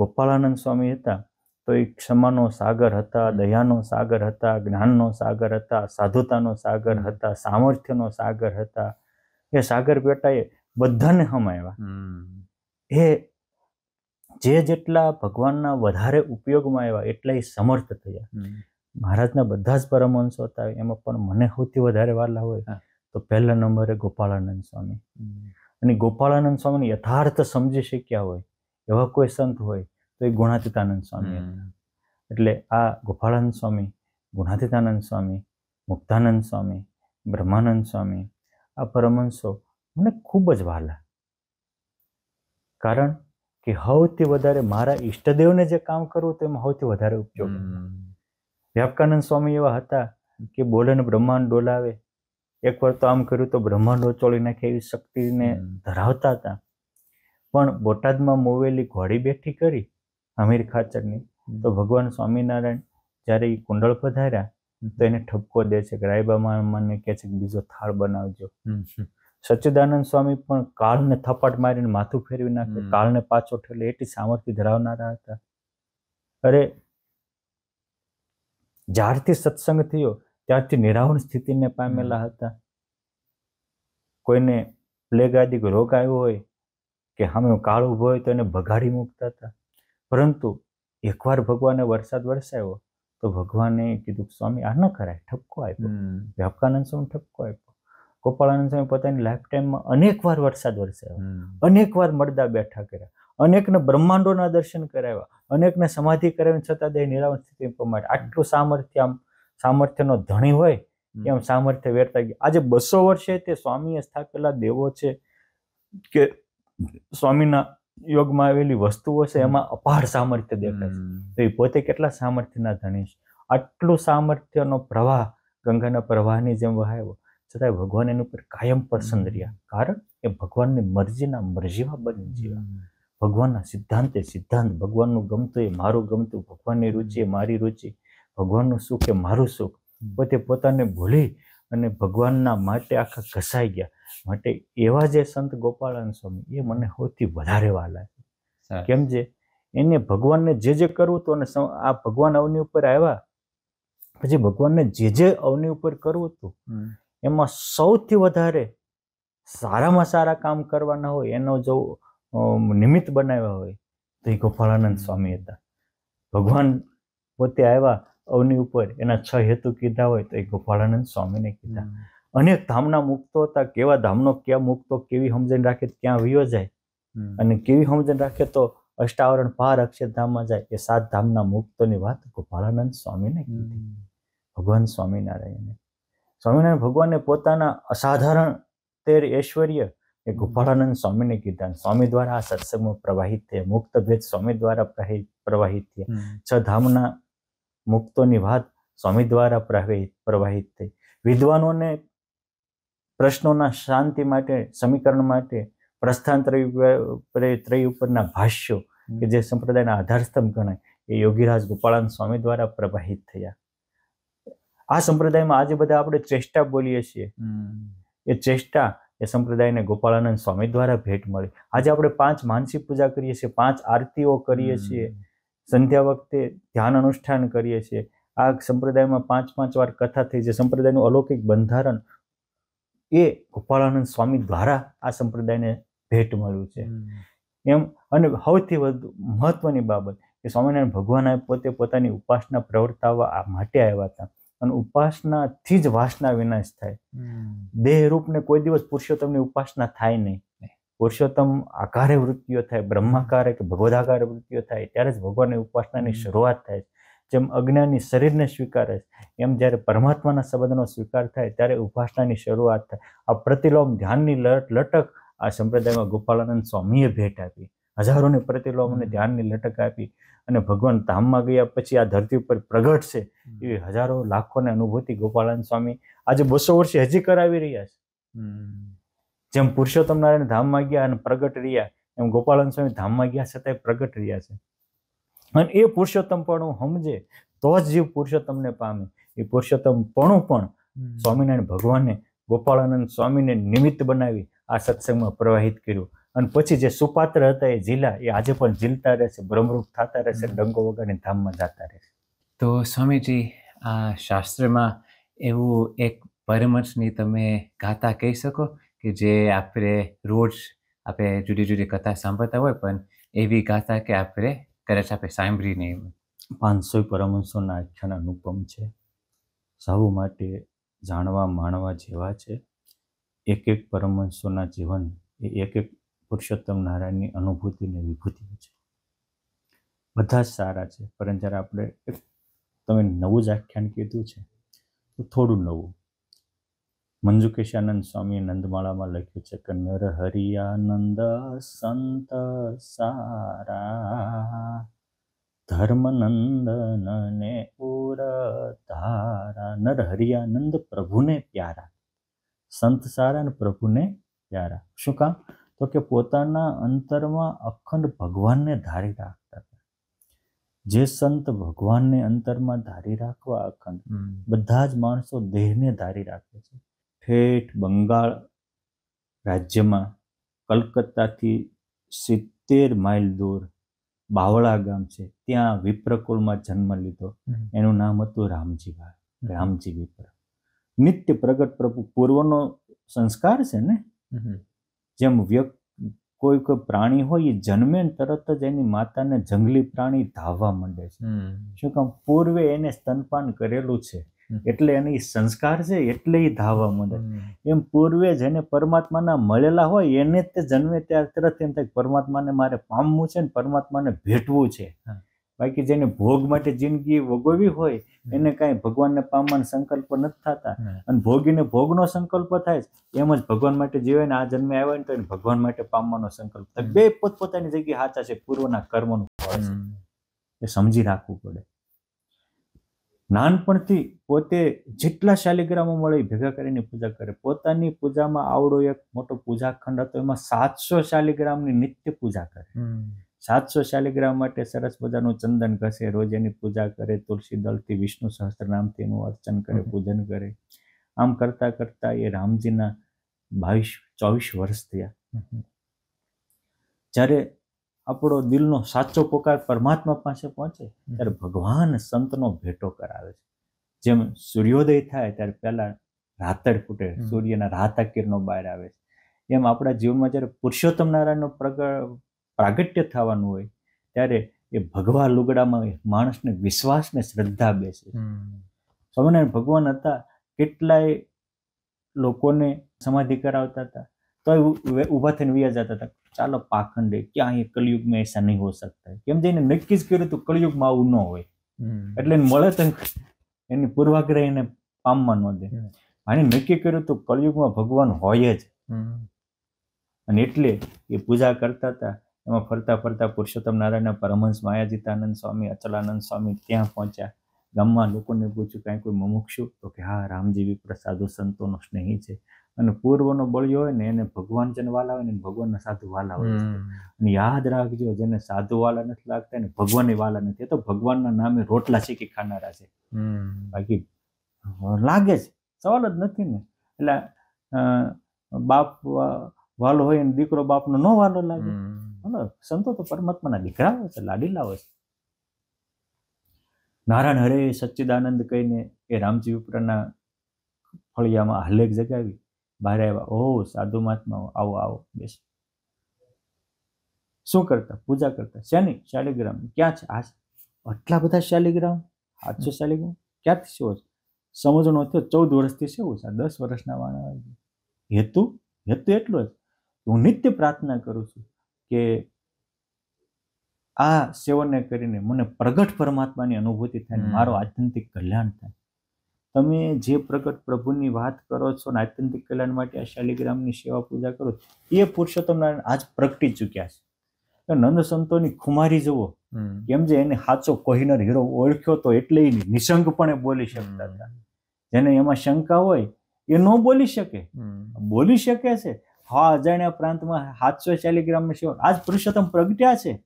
S1: ગોપાળાનંદ સ્વામી હતા તો એ ક્ષમાનો સાગર હતા દયાનો સાગર હતા જ્ઞાનનો સાગર હતા સાધુતાનો સાગર હતા સામર્થ્યનો સાગર હતા એ સાગર પેટાએ બધાને હમાવ્યા એ જે જેટલા ભગવાનના વધારે ઉપયોગમાં આવ્યા એટલા એ સમર્થ થયા મહારાજના બધા જ પરમહંસો હતા એમાં પણ મને સૌથી વધારે વાલા હોય તો પહેલા નંબરે ગોપાળાનંદ સ્વામી અને ગોપાળાનંદ સ્વામીને યથાર્થ સમજી શક્યા હોય એવા કોઈ સંત હોય તો એ ગુણાતીતાનંદ સ્વામી એટલે આ ગોપાળાનંદ સ્વામી ગુણાતીતાનંદ સ્વામી મુક્તાનંદ સ્વામી બ્રહ્માનંદ સ્વામી આ પરમહંસો મને ખૂબ જ વહાલા કારણ કે સૌથી વધારે મારા ઈષ્ટદેવને જે કામ કરવું તો એમાં સૌથી વધારે ઉપયોગ વ્યાપકાનંદ સ્વામી એવા હતા કે બોલેને ને બ્રહ્માંડ ડોલાવે એકવાર તો આમ કર્યું તો બ્રહ્માંડ ચોળી નાખે એવી શક્તિને ધરાવતા હતા પણ બોટાદમાં મોવેલી ઘોડી બેઠી કરી અમીર ખાચરની તો ભગવાન સ્વામિનારાયણ જ્યારે એ કુંડળ પધાર્યા તો એને ઠપકો દે છે કે રાયબા મને કહે છે કે બીજો થાળ બનાવજો સચ્ચિદાનંદ સ્વામી પણ કાળને થપાટ મારીને માથું ફેરવી નાખે કાળને પાછો ઠેલે એટલી સામર્થ્ય ધરાવનારા હતા અરે જ્યારથી સત્સંગ થયો ત્યારથી નિરાવણ સ્થિતિને પામેલા હતા કોઈને પ્લેગ આદિક રોગ આવ્યો હોય કે સામે કાળ ઊભો હોય તો એને ભગાડી મૂકતા હતા પરંતુ એકવાર ભગવાને વરસાદ વરસાવ્યો તો ભગવાને કીધું સ્વામી આ ન કરાય ઠપકો આપ્યો વ્યાપકાનંદ સ્વામી ઠપકો આપ્યો ગોપાળાનંદ સ્વામી પોતાની લાઈફ ટાઈમમાં અનેક વાર વરસાદ વરસાવ્યો અનેક વાર મળદા બેઠા કર્યા અનેકને બ્રહ્માંડોના દર્શન કરાવ્યા અનેકને સમાધિ કરાવીને છતાં દેહ નિરાવણ સ્થિતિ પ્રમાણે આટલું સામર્થ્ય આમ સામર્થ્યનો ધણી હોય એમ સામર્થ્ય વેરતા ગયા આજે બસો વર્ષે તે સ્વામીએ સ્થાપેલા દેવો છે કે સ્વામીના યોગમાં આવેલી વસ્તુઓ છે એમાં અપાર સામર્થ્ય દેખાય તો એ પોતે કેટલા સામર્થ્યના ધણી છે આટલું સામર્થ્યનો પ્રવાહ ગંગાના પ્રવાહની જેમ વહાયો છતાંય ભગવાન એની ઉપર કાયમ પસંદ રહ્યા કારણ એ ભગવાનની મરજીના મરજીમાં બની જીવા ભગવાનના સિદ્ધાંતે સિદ્ધાંત ભગવાનનું ગમતું એ મારું ગમતું ભગવાનની રુચિ એ મારી રુચિ ભગવાનનું સુખ એ મારું સુખ પોતે પોતાને ભૂલી અને ભગવાનના માટે આખા ઘસાઈ ગયા માટે એવા જે સંત ગોપાળન સ્વામી એ મને સૌથી વધારે વાલા છે કેમ જે એને ભગવાનને જે જે કરવું હતું અને આ ભગવાન અવની ઉપર આવ્યા પછી ભગવાનને જે જે અવની ઉપર કરવું હતું એમાં સૌથી વધારે સારામાં સારા કામ કરવાના હોય એનો જો નિમિત્ત બનાવ્યા હોય તો એ ગોપાળાનંદ સ્વામી હતા ભગવાન પોતે આવ્યા અવની ઉપર એના છ હેતુ કીધા હોય તો એ ગોપાળાનંદ સ્વામીને કીધા અનેક ધામના મુક્તો હતા કેવા ધામનો ક્યાં મુક્તો કેવી સમજણ રાખે ક્યાં વયો જાય અને કેવી સમજણ રાખે તો અષ્ટાવરણ પાર અક્ષરધામમાં જાય એ સાત ધામના મુક્તોની વાત ગોપાળાનંદ સ્વામીને કીધી ભગવાન સ્વામિનારાયણે સ્વામિનારાયણ ભગવાનને પોતાના અસાધારણ તેર ઐશ્વર્ય એ ગોપાળાનંદ સ્વામીને કીધા સ્વામી દ્વારા આ સત્સંગમાં પ્રવાહિત થયા મુક્ત ભેદ સ્વામી દ્વારા પ્રવાહિત થયા છ ધામના મુક્તોની વાત સ્વામી દ્વારા પ્રવાહિત થઈ વિદ્વાનોને પ્રશ્નોના શાંતિ માટે સમીકરણ માટે પ્રસ્થાન ત્રય ઉપરના ભાષ્યો કે જે સંપ્રદાયના આધારસ્તંભ ગણાય એ યોગીરાજ ગોપાળાન સ્વામી દ્વારા પ્રવાહિત થયા આ સંપ્રદાયમાં આજે બધા આપણે ચેષ્ટા બોલીએ છીએ એ ચેષ્ટા એ સંપ્રદાયને ગોપાળાનંદ સ્વામી દ્વારા ભેટ મળી આજે આપણે પાંચ માનસિક પૂજા કરીએ છીએ પાંચ આરતીઓ કરીએ છીએ સંધ્યા વખતે ધ્યાન અનુષ્ઠાન કરીએ છીએ આ સંપ્રદાયમાં પાંચ પાંચ વાર કથા થઈ છે સંપ્રદાયનું અલૌકિક બંધારણ એ ગોપાળાનંદ સ્વામી દ્વારા આ સંપ્રદાયને ભેટ મળ્યું છે એમ અને સૌથી વધુ મહત્વની બાબત કે સ્વામિનારાયણ ભગવાન પોતે પોતાની ઉપાસના પ્રવર્તાવવા માટે આવ્યા હતા અને ઉપાસનાથી જ વાસના વિનાશ થાય દેહ રૂપને કોઈ દિવસ પુરુષોત્તમની ઉપાસના થાય નહીં પુરુષોત્તમ આકારે વૃત્તિઓ થાય બ્રહ્માકારે કે ભગવદાકારે વૃત્તિઓ થાય ત્યારે જ ભગવાનની ઉપાસનાની શરૂઆત થાય છે જેમ અજ્ઞાની શરીરને સ્વીકારે છે એમ જ્યારે પરમાત્માના શબ્દનો સ્વીકાર થાય ત્યારે ઉપાસનાની શરૂઆત થાય આ પ્રતિલોમ ધ્યાનની લટ લટક આ સંપ્રદાયમાં ગોપાલનંદ સ્વામીએ ભેટ આપી હજારોની પ્રતિલોમ અને ધ્યાનની લટક આપી અને ભગવાન ધામમાં ગયા પછી આ ધરતી ઉપર પ્રગટ છે એવી હજારો લાખોની અનુભૂતિ ગોપાલન સ્વામી આજે બસો વર્ષે હજી કરાવી રહ્યા
S2: છે
S1: જેમ પુરુષોત્તમ નારાયણ ધામમાં ગયા અને પ્રગટ રહ્યા એમ ગોપાલન સ્વામી ધામમાં ગયા છતાંય પ્રગટ રહ્યા છે અને એ પુરુષોત્તમપણું સમજે તો જ જીવ પુરુષોત્તમને પામે એ પુરુષોત્તમપણું પણ સ્વામિનારાયણ ભગવાને ગોપાળાનંદ સ્વામીને નિમિત્ત બનાવી આ સત્સંગમાં પ્રવાહિત કર્યું અને પછી જે સુપાત્ર હતા એ જીલા એ આજે પણ જીલતા રહેશે ભ્રમરૂપ થતા રહેશે ડંગો વગરની ધામમાં જતા રહેશે
S2: તો સ્વામીજી આ શાસ્ત્રમાં એવું એક પરમર્શની તમે ગાતા કહી શકો કે જે આપણે રોજ આપણે જુદી જુદી કથા સાંભળતા હોય પણ એવી ગાથા કે આપણે કદાચ આપણે સાંભળી નહીં પાંચસો પરમહંસોના આખ્યાન અનુપમ છે સૌ માટે જાણવા
S1: માણવા જેવા છે એક એક પરમહંસોના જીવન એ એક એક પુરુષોત્તમ નારાયણની અનુભૂતિને વિભૂતિ છે બધા જ સારા છે પરંતુ જ્યારે આપણે તમે નવું જ આખ્યાન કીધું છે તો થોડું નવું મંજુકેશાનંદ સ્વામી નંદમાળામાં લખ્યું છે કે નરહરિયાનંદ સંત સારા ધર્મનંદનને ઉર ધારા નરહરિયાનંદ હરિયાનંદ પ્રભુને પ્યારા સંત સારા અને પ્રભુને પ્યારા શું કામ તો કે પોતાના અંતરમાં અખંડ ભગવાનને ધારી રાખતા હતા જે સંત ભગવાનને અંતરમાં ધારી રાખવા અખંડ બધા જ માણસો દેહને ધારી રાખે છે ઠેઠ બંગાળ રાજ્યમાં કલકત્તાથી સિત્તેર માઇલ દૂર બાવળા ગામ છે ત્યાં વિપ્રકુળમાં જન્મ લીધો એનું નામ હતું રામજીભાઈ રામજી વિપ્ર નિત્ય પ્રગટ પ્રભુ પૂર્વનો સંસ્કાર છે ને જેમ વ્યક્તિ કોઈ કોઈ પ્રાણી હોય એ જન્મે તરત જ એની માતાને જંગલી પ્રાણી ધાવવા માંડે છે શું કામ પૂર્વે એને સ્તનપાન કરેલું છે એટલે એની સંસ્કાર છે એટલે એ ધાવવા માંડે એમ પૂર્વે જેને પરમાત્માના મળેલા હોય એને તે જન્મે ત્યારે તરત એમ થાય પરમાત્માને મારે પામવું છે ને પરમાત્માને ભેટવું છે બાકી જેને ભોગ માટે જિંદગી ભોગવવી હોય એને કાંઈ ભગવાનને પામવાનો સંકલ્પ નથી થતા અને ભોગીને ભોગનો સંકલ્પ થાય એમ જ ભગવાન માટે જીવે ને આ જન્મે આવ્યો ને તો એને ભગવાન માટે પામવાનો સંકલ્પ થાય બે પોતપોતાની જગ્યાએ સાચા છે પૂર્વના કર્મનું ફળ એ સમજી રાખવું પડે નાનપણથી પોતે જેટલા શાલિગ્રામો મળે ભેગા કરીને પૂજા કરે પોતાની પૂજામાં આવડો એક મોટો પૂજા ખંડ હતો એમાં સાતસો શાલિગ્રામની નિત્ય પૂજા કરે સાતસો શાલિગ્રામ માટે સરસ મજાનું ચંદન ઘસે રોજ એની પૂજા કરે તુલસી દળથી વિષ્ણુ સહસ્ત્ર સહસ્ત્રનામથી એનું અર્ચન કરે પૂજન કરે આમ કરતા કરતા એ રામજીના બાવીસ ચોવીસ વર્ષ થયા જ્યારે આપણો દિલનો સાચો પોકાર પરમાત્મા પાસે પહોંચે ત્યારે ભગવાન સંતનો ભેટો કરાવે છે જેમ સૂર્યોદય થાય ત્યારે પહેલાં રાતડ ફૂટે સૂર્યના રાહતા કિરણો બહાર આવે છે એમ આપણા જીવનમાં જ્યારે પુરુષોત્તમ નારાયણનો પ્રાગટ્ય થવાનું હોય ત્યારે એ ભગવા લુગડામાં માણસને વિશ્વાસને શ્રદ્ધા બેસે
S2: સ્વામિનારાયણ
S1: ભગવાન હતા કેટલાય લોકોને સમાધિ કરાવતા હતા તો ઊભા થઈને વ્યા જતા હતા ચાલો પાખંડ ક્યાં એ કલયુગ મેં એસા નહીં હો સકતા કેમ જઈને નક્કી જ કર્યું તો કળિયુગમાં આવું ન હોય એટલે મળે તો એની પૂર્વાગ્રહ એને પામવા ન દે અને નક્કી કર્યું તો કળિયુગમાં ભગવાન હોય જ અને એટલે એ પૂજા કરતા હતા એમાં ફરતા ફરતા પુરુષોત્તમ નારાયણ પરમહંસ માયાજીતાનંદ સ્વામી અચલાનંદ સ્વામી ત્યાં પહોંચ્યા ગામમાં લોકોને પૂછ્યું કાંઈ કોઈ મમુક્ષુ તો કે હા રામજીવી પ્રસાદુ સંતોનો સ્નેહી છે અને પૂર્વનો બળ્યો હોય ને એને ભગવાન જેને વાલા હોય ને ભગવાનના સાધુ વાલા હોય અને યાદ રાખજો જેને સાધુ વાલા નથી લાગતા ને ભગવાનની વાલા નથી એ તો ભગવાનના નામે રોટલા શીખી ખાનારા છે બાકી લાગે છે સવાલ જ નથી ને એટલે બાપ વાલો હોય ને દીકરો બાપનો નો વાલો લાગે સંતો તો પરમાત્માના દીકરા હોય છે લાડીલા હોય છે નારાયણ હરે સચ્ચિદાનંદ કહીને એ રામજી ઉપરાના ફળિયામાં આહલેખ જગાવી બહાર આવ્યા ઓહ સાધુ મહાત્મા આવો આવો બેસ શું કરતા પૂજા કરતા શેની શાલિગ્રામ ક્યાં છે આ આટલા બધા શાલિગ્રામ આઠસો શાલિગ્રામ ક્યાંથી શું છે સમજણો થયો ચૌદ વર્ષથી છે છે દસ વર્ષના વાણા હેતુ હેતુ એટલો જ હું નિત્ય પ્રાર્થના કરું છું કે આ સેવનને કરીને મને પ્રગટ પરમાત્માની અનુભૂતિ થાય મારો આધ્યાત્મિક કલ્યાણ થાય તમે જે પ્રગટ પ્રભુની વાત કરો છો ને આત્યંતિક કલ્યાણ માટે આ શાલિગ્રામની સેવા પૂજા કરો એ પુરુષોત્તમ નારાયણ આજ પ્રગટી ચૂક્યા છે નંદ સંતોની ખુમારી જુઓ કેમ જે એને સાચો કોહિનર હીરો ઓળખ્યો તો એટલે નિશંકપણે બોલી શકતા હતા જેને એમાં શંકા હોય એ ન બોલી શકે બોલી શકે છે હા અજાણ્યા પ્રાંતમાં સાતસો શાલિગ્રામની સેવા આજ પુરુષોત્તમ પ્રગટ્યા છે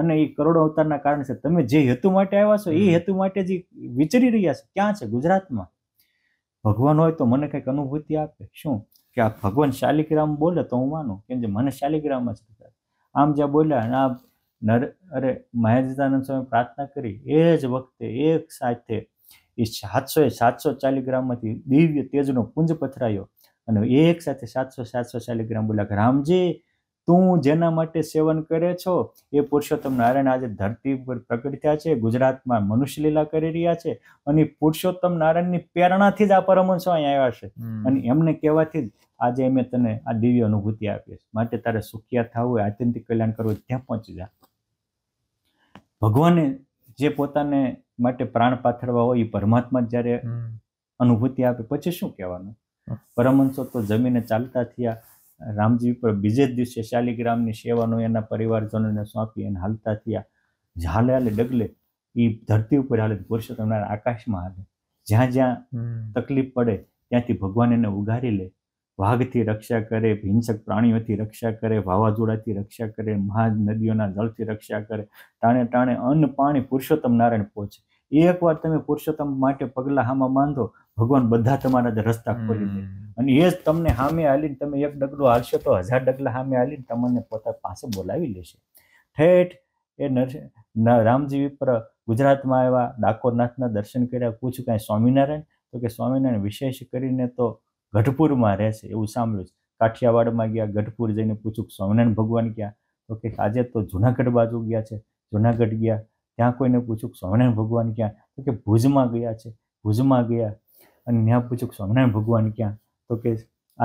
S1: અને એ કરોડો અવતારના કારણે છે તમે જે હેતુ માટે આવ્યા છો એ હેતુ માટે જે વિચારી રહ્યા છો ક્યાં છે ગુજરાતમાં ભગવાન હોય તો મને કંઈક અનુભૂતિ આપે શું કે આ ભગવાન શાલિગ્રામ બોલે તો હું માનું કેમ જે મને શાલિગ્રામ જ આમ જ્યાં બોલ્યા અને આ નર અરે મહેજદાનંદ સ્વામી પ્રાર્થના કરી એ જ વખતે એક સાથે એ સાતસો એ સાતસો ચાલીગ્રામમાંથી દિવ્ય તેજનો પુંજ પથરાયો અને એક સાથે સાતસો સાતસો ચાલીગ્રામ બોલ્યા રામજી તું જેના માટે સેવન કરે છો એ પુરુષોત્તમ નારાયણ આજે ધરતી પર પ્રગટ થયા છે ગુજરાતમાં મનુષ્યલીલા કરી રહ્યા છે અને પુરુષોત્તમ નારાયણની પ્રેરણાથી જ આ પરમહંસો અહીંયા આવ્યા છે અને એમને કહેવાથી જ આજે અમે તને આ દિવ્ય અનુભૂતિ આપીએ માટે તારે સુખિયા થવું હોય આત્યંતિક કલ્યાણ કરવું ત્યાં પહોંચી જા ભગવાને જે પોતાને માટે પ્રાણ પાથરવા હોય એ પરમાત્મા જ્યારે અનુભૂતિ આપે પછી શું કહેવાનું પરમહંસો તો જમીને ચાલતા થયા રામજી ઉપર બીજે જ દિવસે શાલિગ્રામની સેવાનો એના પરિવારજનોને સોંપી અને હાલતા થયા ઝાલે હાલે ડગલે એ ધરતી ઉપર હાલે પુરુષોત્તમ આકાશમાં હાલે જ્યાં જ્યાં તકલીફ પડે ત્યાંથી ભગવાન એને ઉગારી લે વાઘથી રક્ષા કરે હિંસક પ્રાણીઓથી રક્ષા કરે વાવાઝોડાથી રક્ષા કરે મહા નદીઓના જળથી રક્ષા કરે ટાણે ટાણે અન્ન પાણી પુરુષોત્તમ નારાયણ પહોંચે એ વાર તમે પુરુષોત્તમ માટે પગલાં હામાં બાંધો ભગવાન બધા તમારા રસ્તા ખોલી દે અને એ જ તમને સામે હાલીને તમે એક ડગલો હાલશો તો હજાર ડગલા સામે હાલીને તમને પોતા પાસે બોલાવી લેશે ઠેઠ એ રામજી વિપ્ર ગુજરાતમાં આવ્યા ડાકોરનાથના દર્શન કર્યા પૂછ્યું કાંઈ સ્વામિનારાયણ તો કે સ્વામિનારાયણ વિશેષ કરીને તો ગઢપુરમાં રહેશે એવું સાંભળ્યું કાઠિયાવાડમાં ગયા ગઢપુર જઈને પૂછ્યું સ્વામિનારાયણ ભગવાન ગયા તો કે આજે તો જુનાગઢ બાજુ ગયા છે જુનાગઢ ગયા ત્યાં કોઈને પૂછ્યું સ્વામિનારાયણ ભગવાન ક્યાં તો કે ભુજમાં ગયા છે ભુજમાં ગયા અને ત્યાં પૂછું સ્વામિનારાયણ ભગવાન ક્યાં તો કે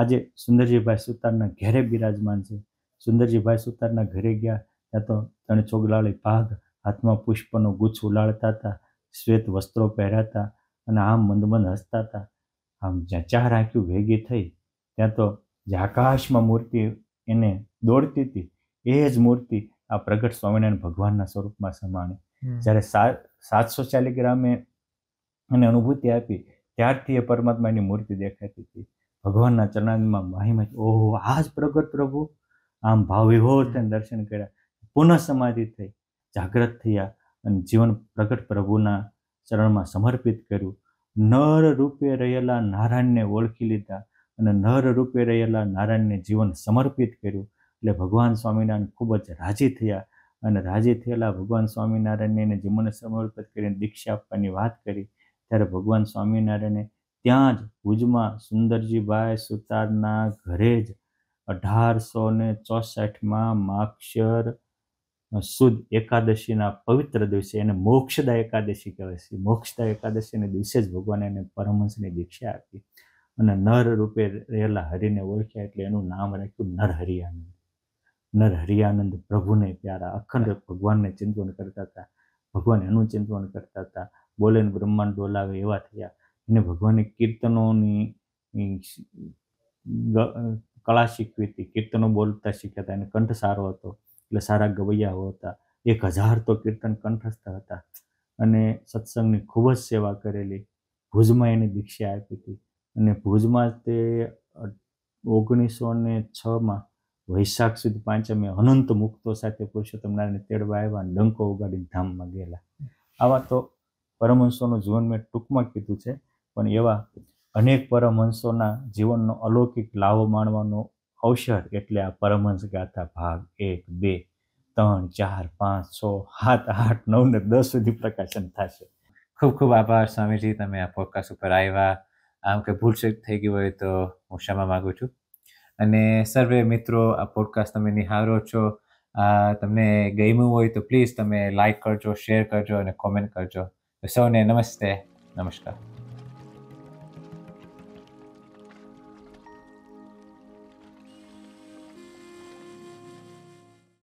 S1: આજે સુંદરજીભાઈ સુતારના ઘેરે બિરાજમાન છે સુંદરજીભાઈ સુતારના ઘરે ગયા ત્યાં તો ત્રણ ચોગલાળી ભાગ હાથમાં પુષ્પનો ગુચ્છ ઉલાળતા હતા શ્વેત વસ્ત્રો પહેર્યા હતા અને આમ મંદમંદ હસતા હતા આમ જ્યાં ચાર આંખ્યું ભેગી થઈ ત્યાં તો જે આકાશમાં મૂર્તિ એને દોડતી હતી એ જ મૂર્તિ આ પ્રગટ સ્વામિનારાયણ ભગવાનના સ્વરૂપમાં સમાણી જ્યારે સાતસો ચાલીસ ગ્રામે એને અનુભૂતિ આપી ત્યારથી એ પરમાત્માની મૂર્તિ દેખાતી હતી ભગવાનના ચરણામાં મહિમા ઓહો આ જ પ્રગટ પ્રભુ આમ ભાવ વિભોર થઈને દર્શન કર્યા પુનઃ સમાધિ થઈ જાગ્રત થયા અને જીવન પ્રગટ પ્રભુના ચરણમાં સમર્પિત કર્યું નર રૂપે રહેલા નારાયણને ઓળખી લીધા અને નર રૂપે રહેલા નારાયણને જીવન સમર્પિત કર્યું એટલે ભગવાન સ્વામિનારાયણ ખૂબ જ રાજી થયા અને રાજી થયેલા ભગવાન સ્વામિનારાયણને જીવનને સમર્પિત કરીને દીક્ષા આપવાની વાત કરી ત્યારે ભગવાન સ્વામિનારાયણે ત્યાં જ ભુજમાં સુંદરજીભાઈ સુતારના ઘરે જ અઢારસો ને ચોસઠમાં માક્ષર સુદ એકાદશીના પવિત્ર દિવસે એને મોક્ષદા એકાદશી કહેવાય છે મોક્ષદા એકાદશીને દિવસે જ ભગવાને એને પરમહંસની દીક્ષા આપી અને નર રૂપે રહેલા હરિને ઓળખ્યા એટલે એનું નામ રાખ્યું નર હરિયાનંદ નર હરિયાનંદ પ્રભુને પ્યારા અખંડ ભગવાનને ચિંતવન કરતા હતા ભગવાન એનું ચિંતન કરતા હતા બોલે બ્રહ્માંડ ડોલાવે એવા થયા એને ભગવાને કીર્તનોની કળા શીખવી હતી કીર્તનો બોલતા શીખ્યા હતા એને કંઠ સારો હતો એટલે સારા ગવૈયાઓ હતા એક હજાર તો કીર્તન કંઠસ્થ હતા અને સત્સંગની ખૂબ જ સેવા કરેલી ભુજમાં એને દીક્ષા આપી હતી અને ભુજમાં તે ઓગણીસો ને છમાં વૈશાખ સુધી પાંચમે અનંત મુક્તો સાથે પુરુષોત્તમ નારાયણ તેડવા આવ્યા ડંકો ઉગાડીને ધામમાં ગયેલા આવા તો પરમહંસોનું જીવન મેં ટૂંકમાં કીધું છે પણ એવા અનેક પરમહંસોના જીવનનો અલૌકિક લાવો માણવાનો અવસર એટલે આ પરમહંસ ગાથા ભાગ એક
S2: બે ત્રણ ચાર પાંચ છ સાત આઠ નવ ને દસ સુધી પ્રકાશન થશે ખૂબ ખૂબ આભાર સ્વામીજી તમે આ પોડકાસ્ટ ઉપર આવ્યા આમ કે ભૂલચેક થઈ ગયું હોય તો હું ક્ષમા માગું છું અને સર્વે મિત્રો આ પોડકાસ્ટ તમે નિહાળો છો તમને ગમ્યું હોય તો પ્લીઝ તમે લાઇક કરજો શેર કરજો અને કોમેન્ટ કરજો 少年、ナマステ。ナマシカ。